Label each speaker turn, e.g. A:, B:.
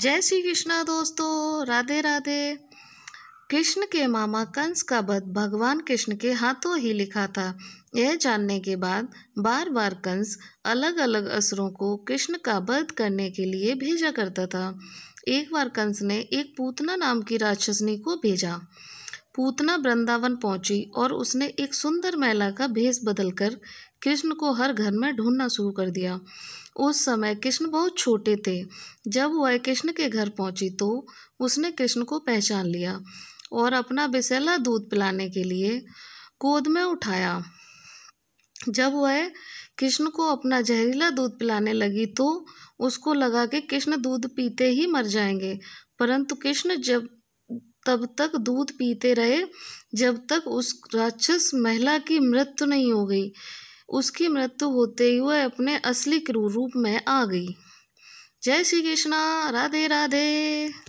A: जय श्री कृष्णा दोस्तों राधे राधे कृष्ण के मामा कंस का वध भगवान कृष्ण के हाथों ही लिखा था यह जानने के बाद बार बार कंस अलग अलग असुरों को कृष्ण का वध करने के लिए भेजा करता था एक बार कंस ने एक पूतना नाम की राक्षसनी को भेजा पूतना वृंदावन पहुंची और उसने एक सुंदर महिला का भेष बदलकर कृष्ण को हर घर में ढूंढना शुरू कर दिया उस समय कृष्ण बहुत छोटे थे जब वह कृष्ण के घर पहुंची तो उसने कृष्ण को पहचान लिया और अपना बिसेला दूध पिलाने के लिए गोद में उठाया जब वह कृष्ण को अपना जहरीला दूध पिलाने लगी तो उसको लगा कि कृष्ण दूध पीते ही मर जाएंगे परंतु कृष्ण जब तब तक दूध पीते रहे जब तक उस राक्षस महिला की मृत्यु नहीं हो गई उसकी मृत्यु होते ही वह अपने असली रूप में आ गई जय श्री कृष्णा राधे राधे